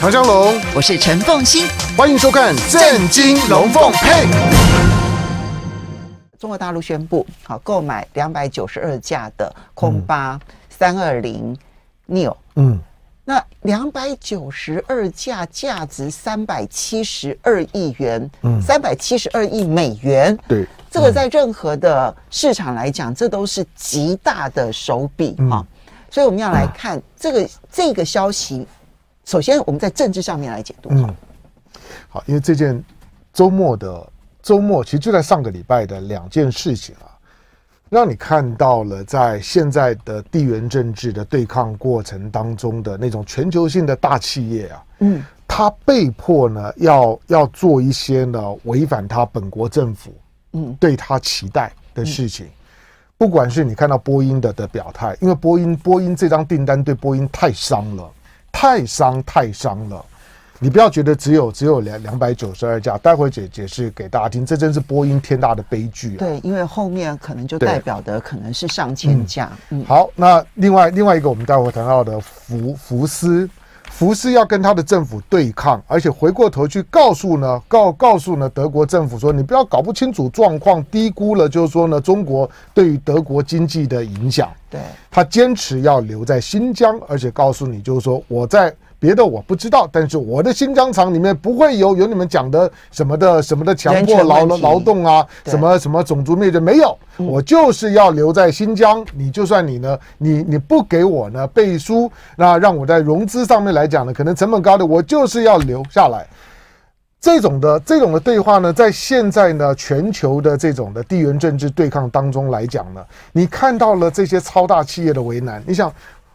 唐湘龙，我是陈凤欣，欢迎收看《震金龙凤配》。中国大陆宣布，好，购买两百九十二架的空八三二零 neo，嗯，那两百九十二架，价值三百七十二亿元，嗯，三百七十二亿美元，对，这个在任何的市场来讲，这都是极大的手笔哈。所以我们要来看这个这个消息。首先，我们在政治上面来解读。嗯，好，因为这件周末的周末，其实就在上个礼拜的两件事情啊，让你看到了在现在的地缘政治的对抗过程当中的那种全球性的大企业啊，嗯，他被迫呢要要做一些呢违反他本国政府嗯对他期待的事情，不管是你看到波音的的表态，因为波音波音这张订单对波音太伤了。太伤太伤了，你不要觉得只有只有两两百九十二架，待会解解释给大家听，这真是波音天大的悲剧啊！对，因为后面可能就代表的可能是上千架。嗯，好，那另外另外一个我们待会谈到的福福斯。福斯要跟他的政府对抗，而且回过头去告诉呢，告告诉呢德国政府说，你不要搞不清楚状况，低估了，就是说呢，中国对于德国经济的影响。对他坚持要留在新疆，而且告诉你，就是说我在。别的我不知道，但是我的新疆厂里面不会有有你们讲的什么的什么的强迫劳劳动啊，什么什么种族灭绝没有。我就是要留在新疆，你就算你呢，你你不给我呢背书，那让我在融资上面来讲呢，可能成本高的，我就是要留下来。这种的这种的对话呢，在现在呢全球的这种的地缘政治对抗当中来讲呢，你看到了这些超大企业的为难，你想。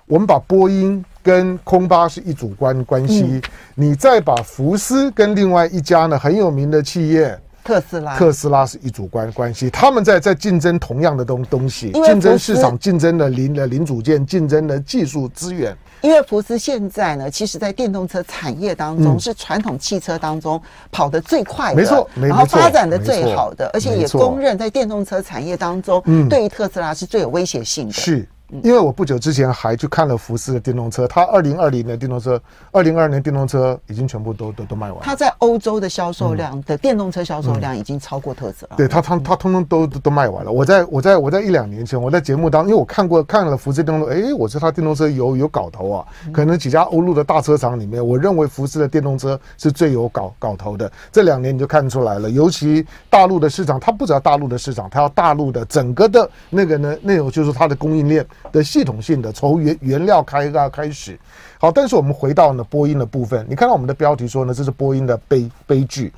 我们把波音跟空巴是一组关关系，你再把福斯跟另外一家呢很有名的企业特斯拉，特斯拉是一组关关系，他们在在竞争同样的东东西，竞争市场竞争的零的零组件，竞争的技术资源。因为福斯现在呢，其实在电动车产业当中是传统汽车当中跑得最快的，没错，然后发展的最好的，而且也公认在电动车产业当中，对于特斯拉是最有威胁性的。是。因为我不久之前还去看了福斯的电动车，它二零二零年电动车，二零二二年电动车已经全部都都都卖完。了。它在欧洲的销售量的电动车销售量已经超过特斯拉。对它通它通通都都卖完了。我在我在我在一两年前，我在节目当，因为我看过看了福斯电动，哎，我说他电动车有有搞头啊，可能几家欧陆的大车厂里面，我认为福斯的电动车是最有搞搞头的。这两年你就看出来了，尤其大陆的市场，它不只要大陆的市场，它要大陆的整个的那个呢，那种就是它的供应链。的系统性的，从原原料开啊开始，好，但是我们回到呢波音的部分，你看到我们的标题说呢，这是波音的悲悲剧，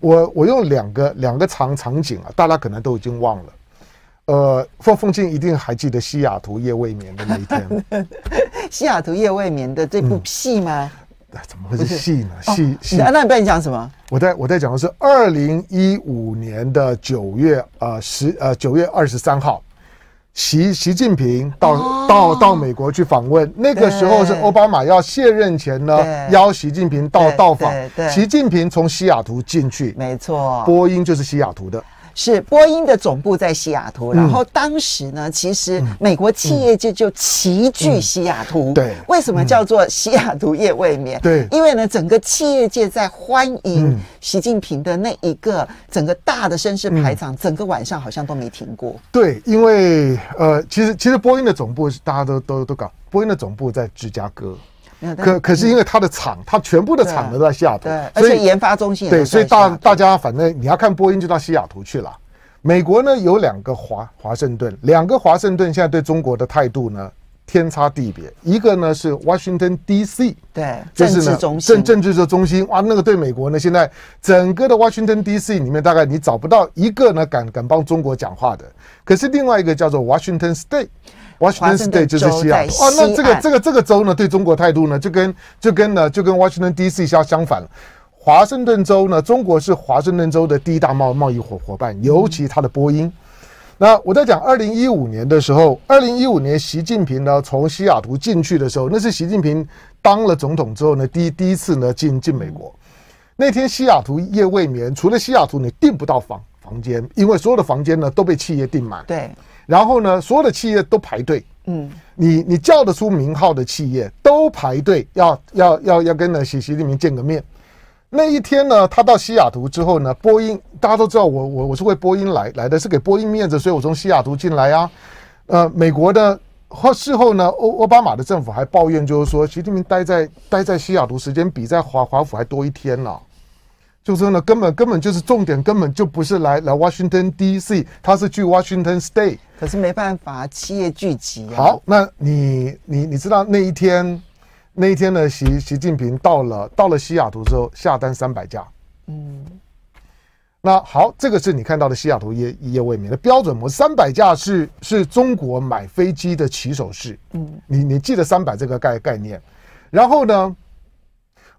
我我用两个两个长场景啊，大家可能都已经忘了，呃，凤凤静一定还记得西雅图夜未眠的那一天，西雅图夜未眠的这部戏吗？怎么会是戏呢？戏戏？啊？那你不然讲什么？我在我在讲的是二零一五年的九月啊十呃九月二十三号。习习近平到到到美国去访问，那个时候是奥巴马要卸任前呢，邀习近平到到访。习近平从西雅图进去，没错，波音就是西雅图的。是波音的总部在西雅图，然后当时呢，其实美国企业界就齐聚西雅图。对，为什么叫做西雅图夜未眠？对，因为呢，整个企业界在欢迎习近平的那一个整个大的绅士排场，整个晚上好像都没停过。对，因为呃，其实其实波音的总部是大家都都都搞，波音的总部在芝加哥。可可是因为他的厂，他全部的厂都在西雅图，对，而且研发中心对，所以大大家反正你要看波音就到西雅图去了。美国呢有两个华华盛顿，两个华盛顿现在对中国的态度呢天差地别。一个呢是 Washington DC，对，政治中心政政治的中心哇，那个对美国呢现在整个的 Washington DC 里面大概你找不到一个呢敢敢帮中国讲话的。可是另外一个叫做 Washington State。Washington State 就是西雅，图哦，那这个这个这个州呢，对中国态度呢，就跟就跟呢就跟 Washington D C 相相反了。华盛顿州呢，中国是华盛顿州的第一大贸贸易伙伙伴，尤其它的波音。那我在讲二零一五年的时候，二零一五年习近平呢从西雅图进去的时候，那是习近平当了总统之后呢，第一第一次呢进进美国。那天西雅图夜未眠，除了西雅图你订不到房房间，因为所有的房间呢都被企业订满。对。然后呢，所有的企业都排队。嗯，你你叫得出名号的企业都排队，要要要要跟那习习近平见个面。那一天呢，他到西雅图之后呢，波音大家都知道，我我我是为波音来来的是给波音面子，所以我从西雅图进来啊。呃，美国的或事后呢，奥奥巴马的政府还抱怨，就是说习近平待在待在西雅图时间比在华华府还多一天了。就是呢，根本根本就是重点，根本就不是来来 Washington D C，他是去 Washington State。可是没办法，企业聚集啊。好，那你你你知道那一天那一天呢，习习近平到了到了西雅图之后，下单三百架。嗯。那好，这个是你看到的西雅图夜一夜未眠的标准模，式，三百架是是中国买飞机的起手式。嗯。你你记得三百这个概概念，然后呢，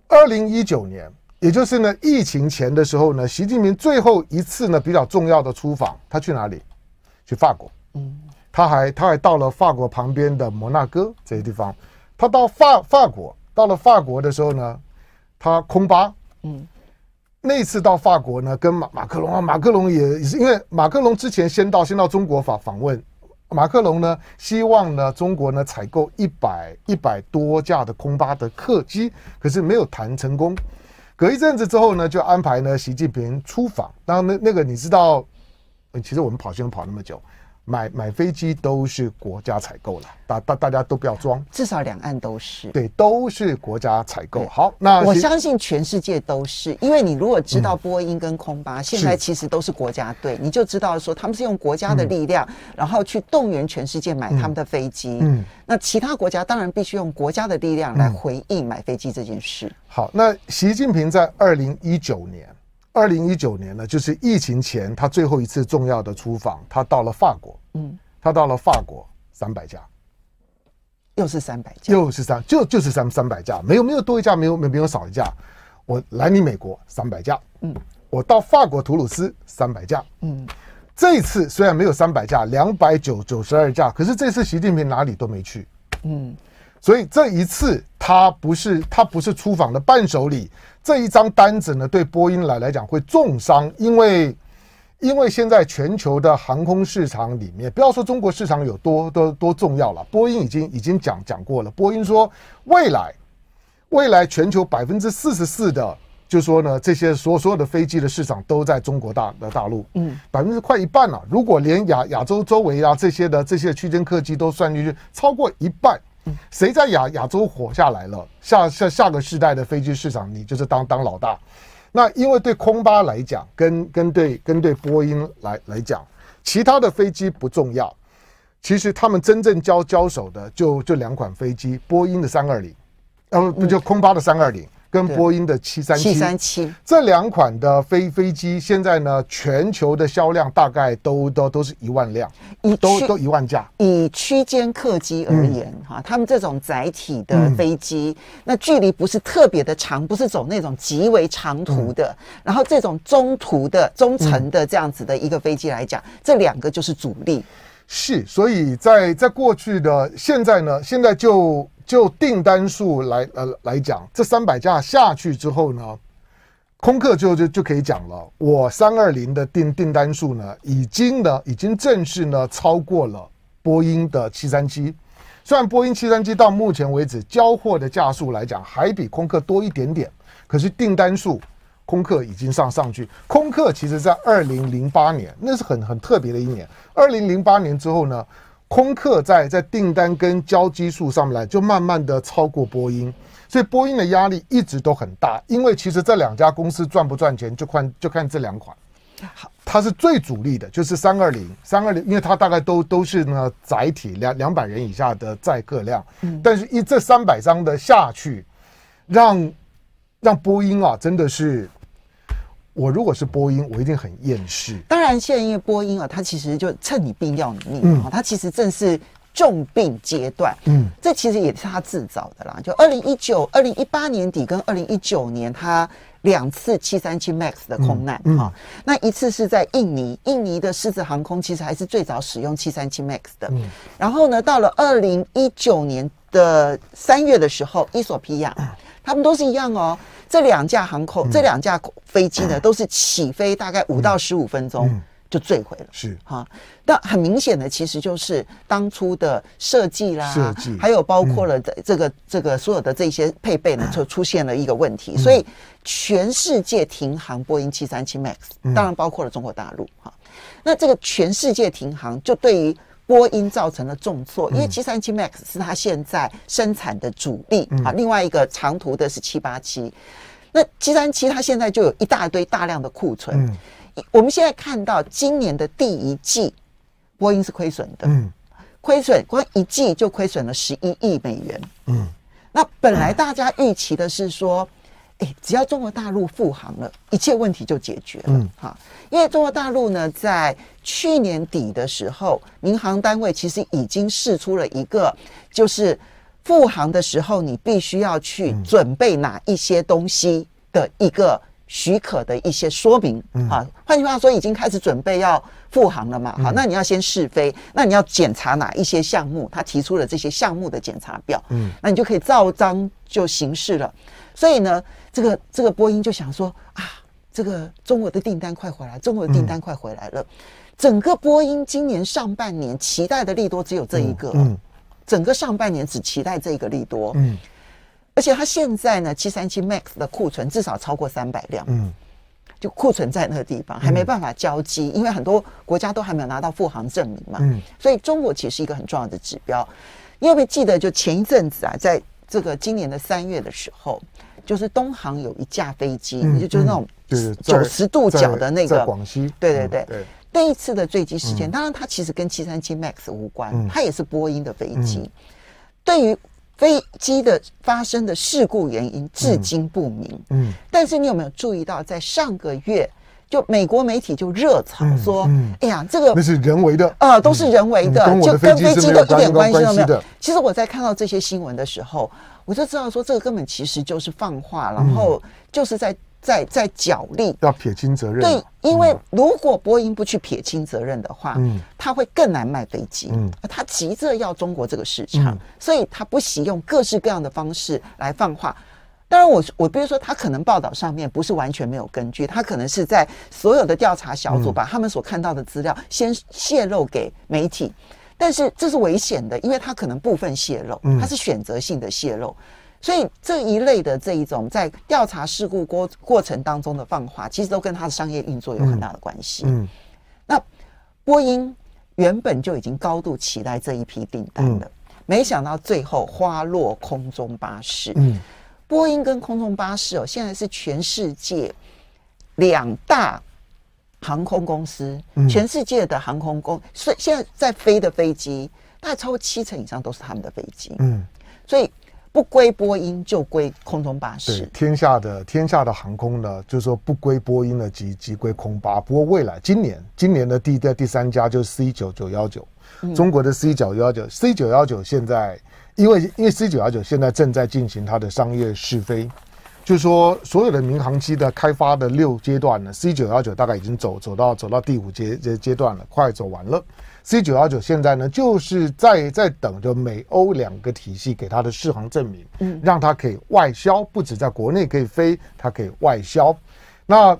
二零一九年。也就是呢，疫情前的时候呢，习近平最后一次呢比较重要的出访，他去哪里？去法国。嗯，他还他还到了法国旁边的摩纳哥这些地方。他到法法国到了法国的时候呢，他空巴。嗯，那次到法国呢，跟马马克龙啊，马克龙也因为马克龙之前先到先到中国访访问，马克龙呢希望呢中国呢采购一百一百多架的空巴的客机，可是没有谈成功。隔一阵子之后呢，就安排呢习近平出访。当然，那那个你知道，其实我们跑新闻跑那么久。买买飞机都是国家采购了，大大大家都不要装，至少两岸都是，对，都是国家采购。好，那我相信全世界都是，因为你如果知道波音跟空巴现在其实都是国家队，你就知道说他们是用国家的力量，然后去动员全世界买他们的飞机。嗯，那其他国家当然必须用国家的力量来回应买飞机这件事。好，那习近平在二零一九年。二零一九年呢，就是疫情前他最后一次重要的出访，他到了法国，嗯，他到了法国三百家，又是三百家，又是三就就是三三百架，没有没有多一架，没有没没有少一架。我来你美国三百家，嗯，我到法国图鲁斯三百家，嗯，这次虽然没有三百架，两百九九十二架，可是这次习近平哪里都没去，嗯。所以这一次，他不是他不是出访的伴手礼，这一张单子呢，对波音来来讲会重伤，因为，因为现在全球的航空市场里面，不要说中国市场有多多多重要了，波音已经已经讲讲过了，波音说未来，未来全球百分之四十四的，就说呢这些所所有的飞机的市场都在中国大的大陆，嗯，百分之快一半了，如果连亚亚洲周围啊这些的这些区间客机都算进去，超过一半。谁在亚亚洲活下来了，下下下个世代的飞机市场，你就是当当老大。那因为对空巴来讲，跟跟对跟对波音来来讲，其他的飞机不重要。其实他们真正交交手的就这两款飞机，波音的三二零，呃不不就空巴的三二零。跟波音的七三七三七这两款的飞飞机，现在呢，全球的销量大概都都都是一万辆，一都都一万架。以区间客机而言，哈，他们这种载体的飞机，那距离不是特别的长，不是走那种极为长途的，然后这种中途的中程的这样子的一个飞机来讲，这两个就是主力。是，所以在在过去的现在呢，现在就就订单数来呃来讲，这三百架下去之后呢，空客就就就可以讲了，我三二零的订订单数呢，已经呢已经正式呢超过了波音的七三七，虽然波音七三七到目前为止交货的架数来讲还比空客多一点点，可是订单数。空客已经上上去，空客其实在二零零八年，那是很很特别的一年。二零零八年之后呢，空客在在订单跟交机数上面来，就慢慢的超过波音，所以波音的压力一直都很大。因为其实这两家公司赚不赚钱就看就看这两款，好，它是最主力的，就是三二零三二零，因为它大概都都是呢载体两两百人以下的载客量，但是一这三百张的下去，让让波音啊真的是。我如果是播音，我一定很厌世。当然，现在因为播音啊，它其实就趁你病要你命啊。他其实正是重病阶段。嗯，这其实也是他自找的啦。就二零一九、二零一八年底跟二零一九年，他两次七三七 MAX 的空难啊。那一次是在印尼，印尼的狮子航空其实还是最早使用七三七 MAX 的。然后呢，到了二零一九年的三月的时候，伊索皮亚。他们都是一样哦，这两架航空这两架飞机呢，都是起飞大概五到十五分钟就坠毁了。是哈，那很明显的，其实就是当初的设计啦，还有包括了这这个这个所有的这些配备呢，就出现了一个问题。所以全世界停航，波音七三七 MAX，当然包括了中国大陆哈。那这个全世界停航，就对于。波音造成了重挫，因为七三七 MAX 是它现在生产的主力啊。另外一个长途的是七八七，那七三七它现在就有一大堆大量的库存。嗯，我们现在看到今年的第一季，波音是亏损的。嗯，亏损光一季就亏损了十一亿美元。嗯，那本来大家预期的是说。只要中国大陆复航了，一切问题就解决了哈。因为中国大陆呢，在去年底的时候，民航单位其实已经试出了一个，就是复航的时候你必须要去准备哪一些东西的一个许可的一些说明啊。换句话说，已经开始准备要复航了嘛。好，那你要先试飞，那你要检查哪一些项目？他提出了这些项目的检查表，嗯，那你就可以照章就行事了。所以呢。这个这个波音就想说啊，这个中国的订单快回来，中国的订单快回来了。整个波音今年上半年期待的利多只有这一个，嗯，整个上半年只期待这一个利多，嗯。而且它现在呢，七三七 MAX 的库存至少超过三百辆，嗯，就库存在那个地方还没办法交机，因为很多国家都还没有拿到复航证明嘛，嗯。所以中国其实一个很重要的指标，你有没有记得？就前一阵子啊，在这个今年的三月的时候。就是东航有一架飞机，就就那种九十度角的那个，广西。对对对，那一次的坠机事件，当然它其实跟七三七 MAX 无关，它也是波音的飞机。对于飞机的发生的事故原因，至今不明。嗯，但是你有没有注意到，在上个月，就美国媒体就热炒说，哎呀，这个那是人为的呃，都是人为的，跟我的飞机一点关系都没有其实我在看到这些新闻的时候。我就知道，说这个根本其实就是放话，然后就是在在在角力，要撇清责任。对，因为如果波音不去撇清责任的话，嗯，他会更难卖飞机。嗯，他急着要中国这个市场，所以他不惜用各式各样的方式来放话。当然，我我比如说，他可能报道上面不是完全没有根据，他可能是在所有的调查小组把他们所看到的资料先泄露给媒体。但是这是危险的，因为它可能部分泄露，它是选择性的泄露，所以这一类的这一种在调查事故过过程当中的放话，其实都跟它的商业运作有很大的关系。嗯，那波音原本就已经高度期待这一批订单了，没想到最后花落空中巴士。嗯，波音跟空中巴士哦，现在是全世界两大。航空公司，全世界的航空公，所以现在在飞的飞机大概超过七成以上都是他们的飞机。嗯，所以不归波音就归空中巴士。对，天下的天下的航空呢，就是说不归波音的即即归空巴。不过未来今年今年的第第第三家就是 C 九九幺九，中国的 C 九幺九 C 九幺九现在因为因为 C 九幺九现在正在进行它的商业试飞。就是说，所有的民航机的开发的六阶段呢，C 九幺九大概已经走走到走到第五阶阶阶段了，快走完了。C 九幺九现在呢，就是在在等着美欧两个体系给它的适航证明，嗯，让它可以外销，不止在国内可以飞，它可以外销。那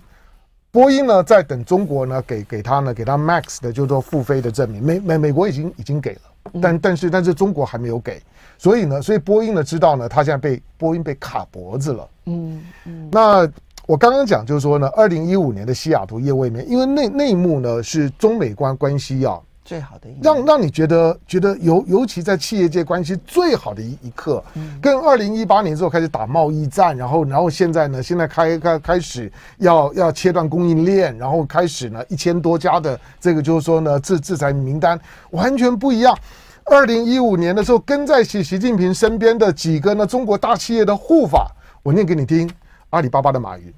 波音呢，在等中国呢，给给他呢，给他 MAX 的就说复飞的证明，美美美国已经已经给了，但但是但是中国还没有给。所以呢，所以波音呢知道呢，他现在被波音被卡脖子了。嗯嗯。那我刚刚讲就是说呢，二零一五年的西雅图夜未眠，因为那那一幕呢是中美关关系啊最好的一让让你觉得觉得尤尤其在企业界关系最好的一一刻，跟二零一八年之后开始打贸易战，然后然后现在呢现在开开开始要要切断供应链，然后开始呢一千多家的这个就是说呢制制裁名单完全不一样。二零一五年的时候，跟在习习近平身边的几个呢，中国大企业的护法，我念给你听：阿里巴巴的马云，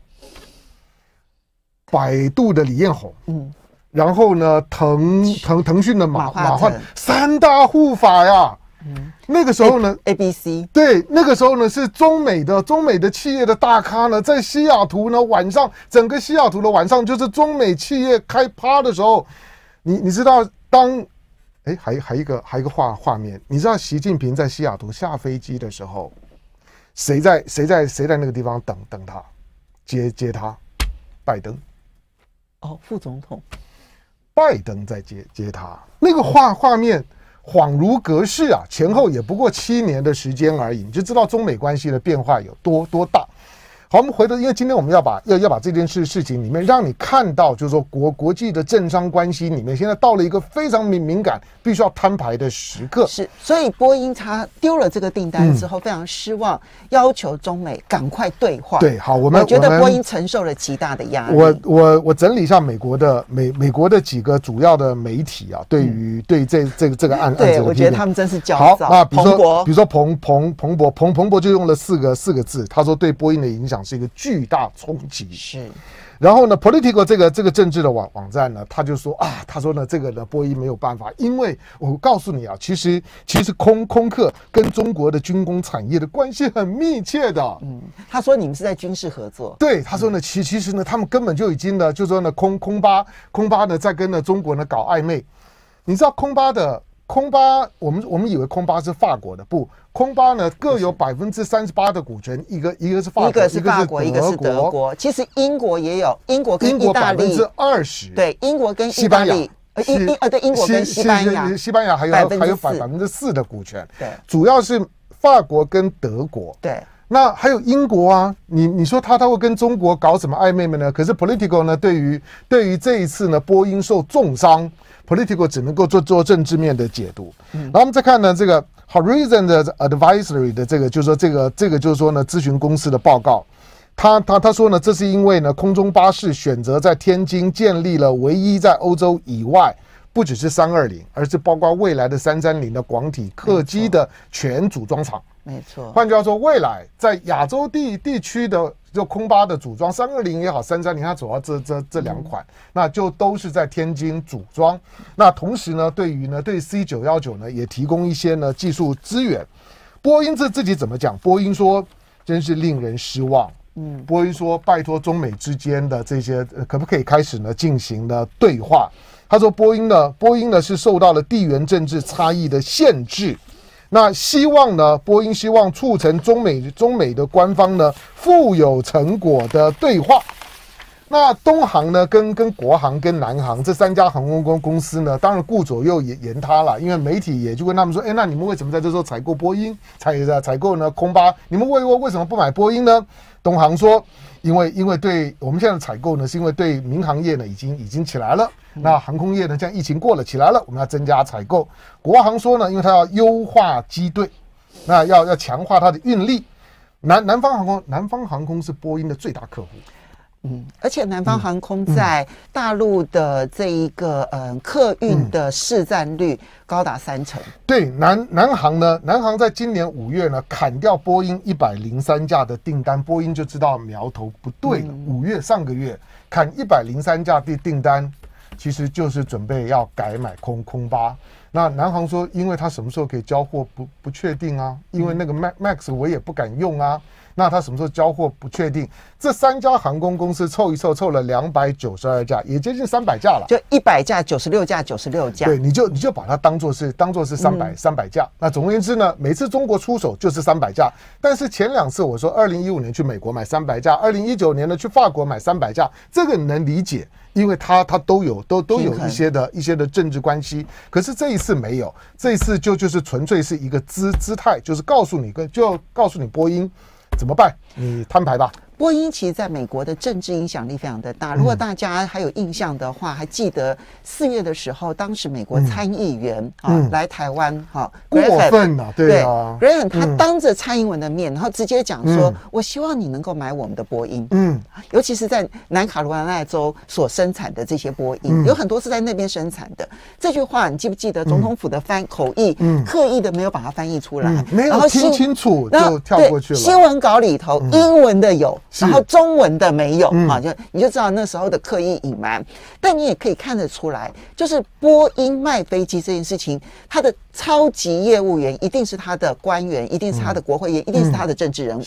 百度的李彦宏，嗯，然后呢，腾腾腾讯的马马化，腾，三大护法呀。嗯。那个时候呢，A、B、C。对，那个时候呢，是中美的中美的企业的大咖呢，在西雅图呢晚上，整个西雅图的晚上就是中美企业开趴的时候，你你知道当。哎，还还一个，还一个画画面，你知道习近平在西雅图下飞机的时候，谁在谁在谁在那个地方等等他，接接他，拜登，哦，副总统，拜登在接接他，那个画画面恍如隔世啊，前后也不过七年的时间而已，你就知道中美关系的变化有多多大。好，我们回头，因为今天我们要把要要把这件事事情里面，让你看到，就是说国国际的政商关系里面，现在到了一个非常敏敏感，必须要摊牌的时刻。是，所以波音它丢了这个订单之后，非常失望，要求中美赶快对话。对，好，我们我觉得波音承受了极大的压力。我我我整理一下美国的美美国的几个主要的媒体啊，对于对这这个这个案案子，我觉得他们真是焦躁。啊，比如说比如说彭彭彭博彭彭博就用了四个四个字，他说对波音的影响。是一个巨大冲击，是。然后呢，Political 这个这个政治的网网站呢，他就说啊，他说呢，这个呢，波音没有办法，因为我告诉你啊，其实其实空空客跟中国的军工产业的关系很密切的。嗯，他说你们是在军事合作。对，他说呢，其其实呢，他们根本就已经呢，就说呢，空空巴空巴呢，在跟呢中国呢搞暧昧。你知道空巴的？空巴，我们我们以为空巴是法国的，不，空巴呢各有百分之三十八的股权，一个一个是法，国，一个是法国，一个是德国，其实英国也有，英国跟意大利百分之二十，对，英国跟西班牙，英呃对英国跟西班牙，西班牙还有还有百百分之四的股权，对，主要是法国跟德国，对，那还有英国啊，你你说他他会跟中国搞什么暧昧吗呢？可是 political 呢对于对于这一次呢，波音受重伤。Political 只能够做做政治面的解读，然后我们再看呢，这个 Horizon 的 advisory 的这个就是说这个这个就是说呢，咨询公司的报告，他他他说呢，这是因为呢，空中巴士选择在天津建立了唯一在欧洲以外，不只是320，而是包括未来的330的广体客机的全组装厂。没错，换句话说，未来在亚洲地地区的。就空巴的组装，三二零也好，三三零，它主要这这这两款，那就都是在天津组装。那同时呢，对于呢，对 C 九幺九呢，也提供一些呢技术资源。波音这自己怎么讲？波音说，真是令人失望。嗯，波音说，拜托中美之间的这些，可不可以开始呢进行呢对话？他说，波音呢，波音呢是受到了地缘政治差异的限制。那希望呢？波音希望促成中美、中美的官方呢富有成果的对话。那东航呢？跟跟国航、跟南航这三家航空公公司呢，当然顾左右言言他了。因为媒体也就问他们说：“哎，那你们为什么在这时候采购波音？采啊采购呢空巴？你们为为为什么不买波音呢？”东航说：“因为因为对，我们现在采购呢，是因为对民航业呢已经已经起来了。”那航空业呢？这样疫情过了起来了，我们要增加采购。国航说呢，因为它要优化机队，那要要强化它的运力。南南方航空，南方航空是波音的最大客户。嗯，而且南方航空在大陆的这一个嗯客运的市占率高达三成。对，南南航呢，南航在今年五月呢砍掉波音一百零三架的订单，波音就知道苗头不对了。五月上个月砍一百零三架的订单。其实就是准备要改买空空八。那南航说，因为他什么时候可以交货不不确定啊，因为那个 Max 我也不敢用啊。那他什么时候交货不确定？这三家航空公司凑一凑，凑了两百九十二架，也接近三百架了。就一百架、九十六架、九十六架。对，你就你就把它当做是当做是三百三百架。那总而言之呢，每次中国出手就是三百架。但是前两次我说，二零一五年去美国买三百架，二零一九年呢去法国买三百架，这个你能理解。因为他他都有都都有一些的一些的政治关系，可是这一次没有，这一次就就是纯粹是一个姿姿态，就是告诉你个，就告诉你波音，怎么办？你摊牌吧。波音其实在美国的政治影响力非常的大。如果大家还有印象的话，还记得四月的时候，当时美国参议员啊来台湾，哈过分了，对啊，Ryan 他当着蔡英文的面，然后直接讲说：“我希望你能够买我们的波音。”嗯，尤其是在南卡罗来纳州所生产的这些波音，有很多是在那边生产的。这句话你记不记得？总统府的翻口译刻意的没有把它翻译出来，没有听清楚就跳过去了。新闻稿里头英文的有。然后中文的没有啊，就你就知道那时候的刻意隐瞒。但你也可以看得出来，就是波音卖飞机这件事情，他的超级业务员一定是他的官员，一定是他的国会议员，一定是他的政治人物，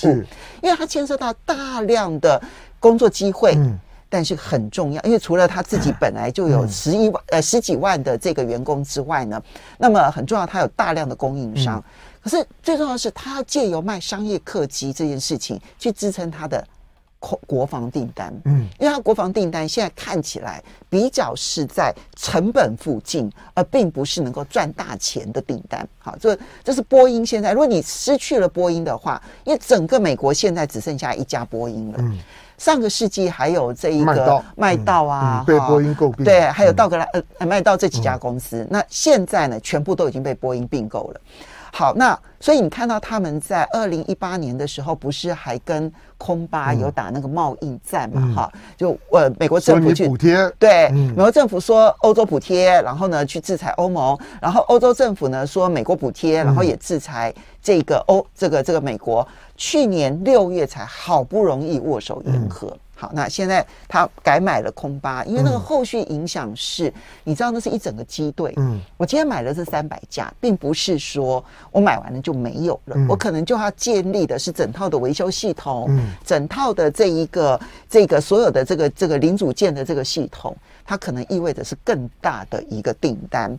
因为他牵涉到大量的工作机会。嗯，但是很重要，因为除了他自己本来就有十一万呃十几万的这个员工之外呢，那么很重要，他有大量的供应商。可是最重要的是，他要借由卖商业客机这件事情去支撑他的。国防订单，嗯，因为它国防订单现在看起来比较是在成本附近，而并不是能够赚大钱的订单。好，这这是波音现在，如果你失去了波音的话，因为整个美国现在只剩下一家波音了。上个世纪还有这一个麦道啊，被波音购并，对，还有道格拉呃麦道这几家公司，那现在呢，全部都已经被波音并购了。好，那所以你看到他们在二零一八年的时候，不是还跟空巴有打那个贸易战嘛？哈，就呃，美国政府去补贴，对，美国政府说欧洲补贴，然后呢去制裁欧盟，然后欧洲政府呢说美国补贴，然后也制裁这个欧这个这个美国。去年六月才好不容易握手言和。好，那现在他改买了空巴，因为那个后续影响是，你知道那是一整个机队。嗯，我今天买了是三百架，并不是说我买完了就没有了，我可能就要建立的是整套的维修系统，嗯，整套的这一个这个所有的这个这个零组件的这个系统，它可能意味着是更大的一个订单。